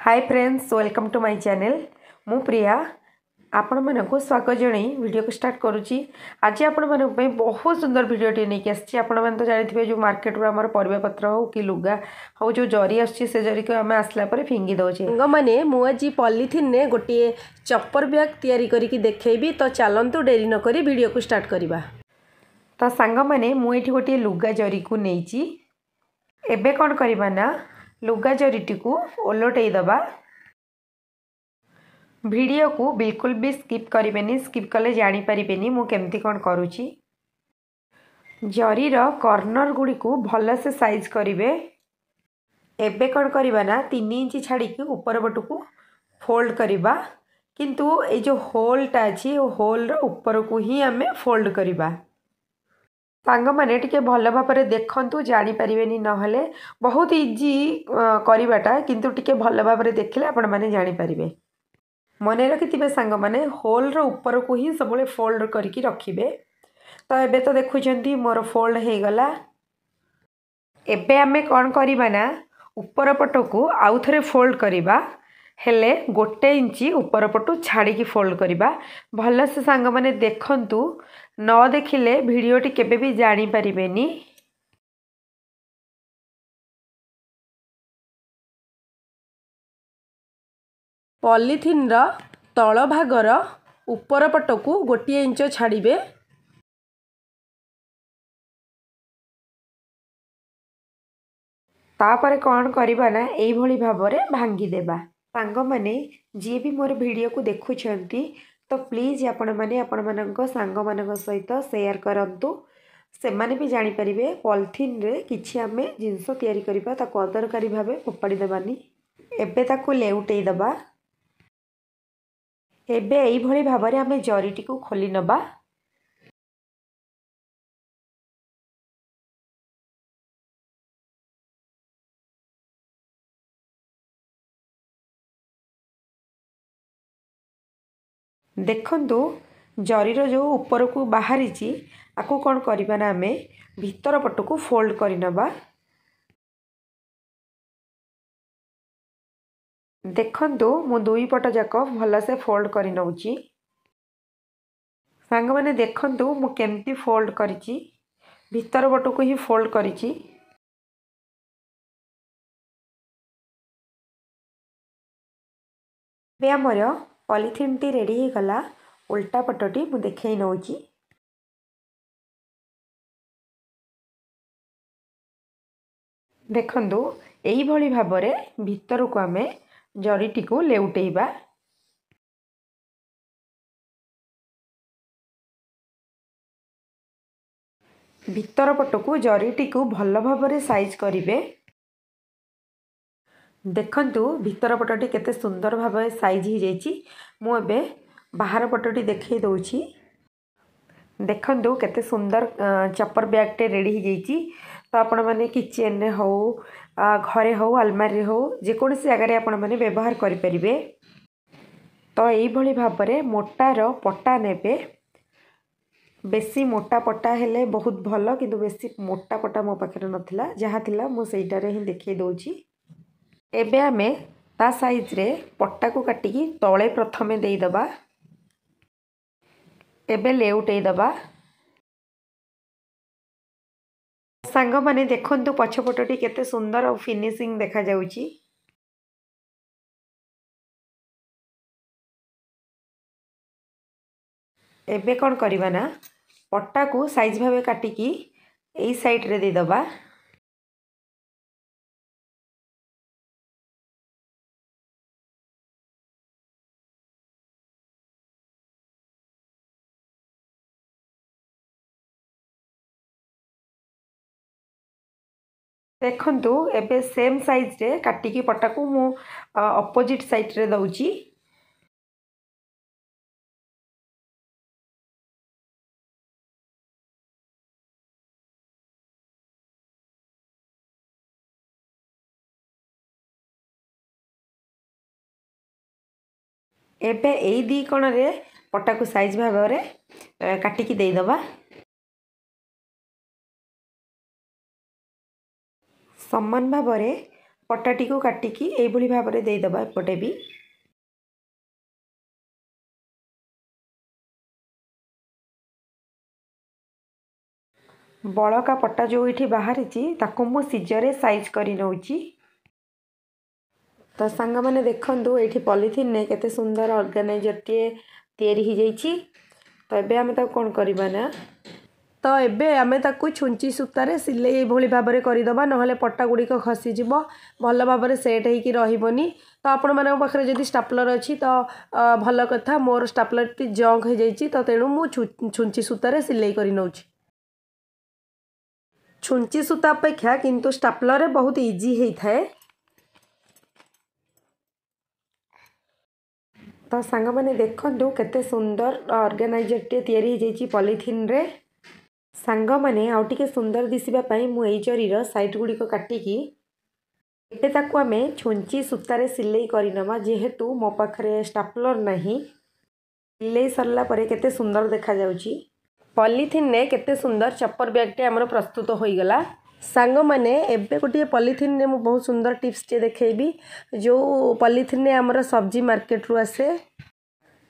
hi friends welcome to my channel मु प्रिया आपण मानक स्वागत जनई वीडियो को स्टार्ट करुच्ची आज आप बहुत सुंदर भिडटे नहीं आस जानते जो मार्केट परिवापत्र हो कि लुगा हाँ जो जरी आस जरी को आम आसला फिंगी दौचे मैंने मुझे पलिथिन ने गोटे चपर ब्याग या देखेबी तो चलतु डेरी नक भिड को स्टार्ट करवा तो सांग मैंने मुझे गोटे लुगा जरी को नहींच्ची एवं कौन करवा लुगाजरी ओलटेद भिडियो को बिल्कुल भी स्किप करें स्किप कले जापारे मुमी कौन करुच्ची जरीर कर्णर गुड़ी को भलसे सैज करे एवं कौन करवाना तीन इंच छाड़ी ऊपर पट को फोल्ड करवा कि ये जो होल्टा अच्छी होल्र ऊपर को ही आम फोल्ड करवा ସାଙ୍ଗମାନେ ଟିକେ ଭଲ ଭାବରେ ଦେଖନ୍ତୁ ଜାଣିପାରିବେନି ନହେଲେ ବହୁତ ଇଜି କରିବାଟା କିନ୍ତୁ ଟିକେ ଭଲ ଭାବରେ ଦେଖିଲେ ଆପଣମାନେ ଜାଣିପାରିବେ ମନେ ରଖିଥିବେ ସାଙ୍ଗମାନେ ହୋଲ୍ର ଉପରକୁ ହିଁ ସବୁବେଳେ ଫୋଲ୍ଡ କରିକି ରଖିବେ ତ ଏବେ ତ ଦେଖୁଛନ୍ତି ମୋର ଫୋଲ୍ଡ ହେଇଗଲା ଏବେ ଆମେ କ'ଣ କରିବା ନା ଉପର ପଟକୁ ଆଉ ଥରେ ଫୋଲ୍ଡ କରିବା ହେଲେ ଗୋଟେ ଇଞ୍ଚ ଉପରପଟୁ ଛାଡ଼ିକି ଫୋଲ୍ଡ କରିବା ଭଲସେ ସାଙ୍ଗମାନେ ଦେଖନ୍ତୁ ନ ଦେଖିଲେ ଭିଡ଼ିଓଟି କେବେ ବି ଜାଣିପାରିବେନି ପଲିଥିନ୍ର ତଳ ଭାଗର ଉପରପଟକୁ ଗୋଟିଏ ଇଞ୍ଚ ଛାଡ଼ିବେ ତାପରେ କ'ଣ କରିବା ନା ଏଇଭଳି ଭାବରେ ଭାଙ୍ଗିଦେବା ସାଙ୍ଗମାନେ ଯିଏ ବି ମୋର ଭିଡ଼ିଓକୁ ଦେଖୁଛନ୍ତି ତ ପ୍ଲିଜ୍ ଆପଣମାନେ ଆପଣମାନଙ୍କ ସାଙ୍ଗମାନଙ୍କ ସହିତ ସେୟାର କରନ୍ତୁ ସେମାନେ ବି ଜାଣିପାରିବେ ପଲିଥିନ୍ରେ କିଛି ଆମେ ଜିନିଷ ତିଆରି କରିବା ତାକୁ ଅଦରକାରୀ ଭାବେ ଫୋପାଡ଼ି ଦେବାନି ଏବେ ତାକୁ ଲେଉଟେଇ ଦେବା ଏବେ ଏଇଭଳି ଭାବରେ ଆମେ ଜରିଟିକୁ ଖୋଲି ନେବା ଦେଖନ୍ତୁ ଜରିର ଯେଉଁ ଉପରକୁ ବାହାରିଛି ଆକୁ କ'ଣ କରିବା ନା ଆମେ ଭିତର ପଟକୁ ଫୋଲ୍ଡ କରିନେବା ଦେଖନ୍ତୁ ମୁଁ ଦୁଇ ପଟ ଯାକ ଭଲସେ ଫୋଲ୍ଡ କରିନେଉଛି ସାଙ୍ଗମାନେ ଦେଖନ୍ତୁ ମୁଁ କେମିତି ଫୋଲ୍ଡ କରିଛି ଭିତର ପଟକୁ ହିଁ ଫୋଲ୍ଡ କରିଛି ଏବେ ଆମର ପଲିଥିନ୍ଟି ରେଡ଼ି ହୋଇଗଲା ଓଲଟା ପଟଟି ମୁଁ ଦେଖାଇ ନେଉଛି ଦେଖନ୍ତୁ ଏହିଭଳି ଭାବରେ ଭିତରକୁ ଆମେ ଜରିଟିକୁ ଲେଉଟେଇବା ଭିତର ପଟକୁ ଜରିଟିକୁ ଭଲ ଭାବରେ ସାଇଜ୍ କରିବେ ଦେଖନ୍ତୁ ଭିତର ପଟଟି କେତେ ସୁନ୍ଦର ଭାବରେ ସାଇଜ୍ ହୋଇଯାଇଛି ମୁଁ ଏବେ ବାହାର ପଟଟି ଦେଖାଇ ଦେଉଛି ଦେଖନ୍ତୁ କେତେ ସୁନ୍ଦର ଚପର ବ୍ୟାଗ୍ଟେ ରେଡ଼ି ହୋଇଯାଇଛି ତ ଆପଣମାନେ କିଚେନ୍ରେ ହେଉ ଘରେ ହେଉ ଆଲମାରିରେ ହେଉ ଯେକୌଣସି ଜାଗାରେ ଆପଣମାନେ ବ୍ୟବହାର କରିପାରିବେ ତ ଏଇଭଳି ଭାବରେ ମୋଟାର ପଟା ନେବେ ବେଶୀ ମୋଟା ପଟା ହେଲେ ବହୁତ ଭଲ କିନ୍ତୁ ବେଶୀ ମୋଟା ପଟା ମୋ ପାଖରେ ନଥିଲା ଯାହା ଥିଲା ମୁଁ ସେଇଟାରେ ହିଁ ଦେଖାଇ ଦେଉଛି ଏବେ ଆମେ ତା ସାଇଜ୍ରେ ପଟାକୁ କାଟିକି ତଳେ ପ୍ରଥମେ ଦେଇଦେବା ଏବେ ଲେଉଟେଇ ଦେବା ସାଙ୍ଗମାନେ ଦେଖନ୍ତୁ ପଛପଟଟି କେତେ ସୁନ୍ଦର ଆଉ ଫିନିସିଂ ଦେଖାଯାଉଛି ଏବେ କ'ଣ କରିବା ନା ପଟାକୁ ସାଇଜ୍ ଭାବେ କାଟିକି ଏଇ ସାଇଡ଼୍ରେ ଦେଇଦେବା ଦେଖନ୍ତୁ ଏବେ ସେମ୍ ସାଇଜ୍ରେ କାଟିକି ପଟାକୁ ମୁଁ ଅପୋଜିଟ୍ ସାଇଡ଼୍ରେ ଦେଉଛି ଏବେ ଏଇ ଦୁଇ କଣରେ ପଟାକୁ ସାଇଜ୍ ଭାବରେ କାଟିକି ଦେଇଦେବା ସମାନ ଭାବରେ ପଟାଟିକୁ କାଟିକି ଏଇଭଳି ଭାବରେ ଦେଇଦେବା ଏପଟେ ବି ବଳକା ପଟା ଯେଉଁ ଏଇଠି ବାହାରିଛି ତାକୁ ମୁଁ ସିଜରେ ସାଇଜ୍ କରି ନେଉଛି ତ ସାଙ୍ଗମାନେ ଦେଖନ୍ତୁ ଏଇଠି ପଲିଥିନ୍ରେ କେତେ ସୁନ୍ଦର ଅର୍ଗାନାଇଜର୍ଟିଏ ତିଆରି ହୋଇଯାଇଛି ତ ଏବେ ଆମେ ତାକୁ କ'ଣ କରିବା ନା तो ये आम छुंची सूतार सिलई भोली भाव में करदेबा ना पट्टा गुड़िक खसी भल भाव सेट हो रही तो आपण मानते जब स्टाप्लर अच्छी तो भल कथ मोर स्टाप्लर टी जंक हो तो तेणु मु छुंची सूतार सिलई कर छुंची सूता अपेक्षा किंतु स्टाप्लर बहुत इजी हो तो सांग मैंने देखते केते सुंदर अर्गानाइजर टे या पलिथिन रे ସାଙ୍ଗମାନେ ଆଉ ଟିକେ ସୁନ୍ଦର ଦିଶିବା ପାଇଁ ମୁଁ ଏଇ ଜରିର ସାଇଟ୍ ଗୁଡ଼ିକ କାଟିକି ଏବେ ତାକୁ ଆମେ ଛୁଞ୍ଚି ସୂତାରେ ସିଲେଇ କରିନେବା ଯେହେତୁ ମୋ ପାଖରେ ଷ୍ଟାପ୍ଲର୍ ନାହିଁ ସିଲେଇ ସରିଲା ପରେ କେତେ ସୁନ୍ଦର ଦେଖାଯାଉଛି ପଲିଥିନ୍ରେ କେତେ ସୁନ୍ଦର ଚପର ବ୍ୟାଗ୍ଟି ଆମର ପ୍ରସ୍ତୁତ ହୋଇଗଲା ସାଙ୍ଗମାନେ ଏବେ ଗୋଟିଏ ପଲିଥିନ୍ରେ ମୁଁ ବହୁତ ସୁନ୍ଦର ଟିପ୍ସଟିଏ ଦେଖେଇବି ଯେଉଁ ପଲିଥିନ୍ରେ ଆମର ସବ୍ଜି ମାର୍କେଟ୍ରୁ ଆସେ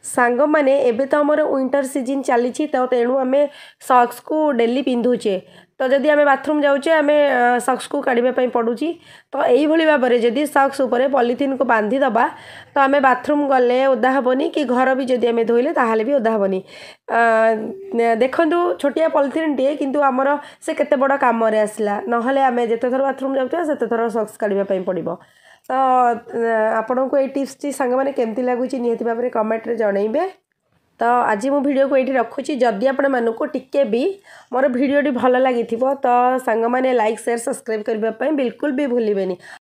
ସାଙ୍ଗମାନେ ଏବେ ତ ଆମର ୱିଣ୍ଟର ସିଜିନ୍ ଚାଲିଛି ତ ତେଣୁ ଆମେ ସକ୍ସକୁ ଡେଲି ପିନ୍ଧୁଛେ ତ ଯଦି ଆମେ ବାଥରୁମ୍ ଯାଉଛେ ଆମେ ସକ୍ସକୁ କାଢ଼ିବା ପାଇଁ ପଡ଼ୁଛି ତ ଏଇଭଳି ଭାବରେ ଯଦି ସକ୍ସ ଉପରେ ପଲିଥିନକୁ ବାନ୍ଧିଦେବା ତ ଆମେ ବାଥରୁମ୍ ଗଲେ ଓଦା ହେବନି କି ଘର ବି ଯଦି ଆମେ ଧୋଇଲେ ତାହେଲେ ବି ଓଦା ହେବନି ଦେଖନ୍ତୁ ଛୋଟିଆ ପଲିଥିନଟିଏ କିନ୍ତୁ ଆମର ସେ କେତେ ବଡ଼ କାମରେ ଆସିଲା ନହେଲେ ଆମେ ଯେତେଥର ବାଥରୁମ୍ ଯାଉଥିବା ସେତେଥର ସକ୍ସ କାଢ଼ିବା ପାଇଁ ପଡ଼ିବ ତ ଆପଣଙ୍କୁ ଏଇ ଟିପ୍ସଟି ସାଙ୍ଗମାନେ କେମିତି ଲାଗୁଛି ନିହାତି ଭାବରେ କମେଣ୍ଟରେ ଜଣାଇବେ ତ ଆଜି ମୁଁ ଭିଡ଼ିଓକୁ ଏଇଠି ରଖୁଛି ଯଦି ଆପଣମାନଙ୍କୁ ଟିକେ ବି ମୋର ଭିଡ଼ିଓଟି ଭଲ ଲାଗିଥିବ ତ ସାଙ୍ଗମାନେ ଲାଇକ୍ ସେୟାର ସବସ୍କ୍ରାଇବ୍ କରିବା ପାଇଁ ବିଲକୁଲ ବି ଭୁଲିବେନି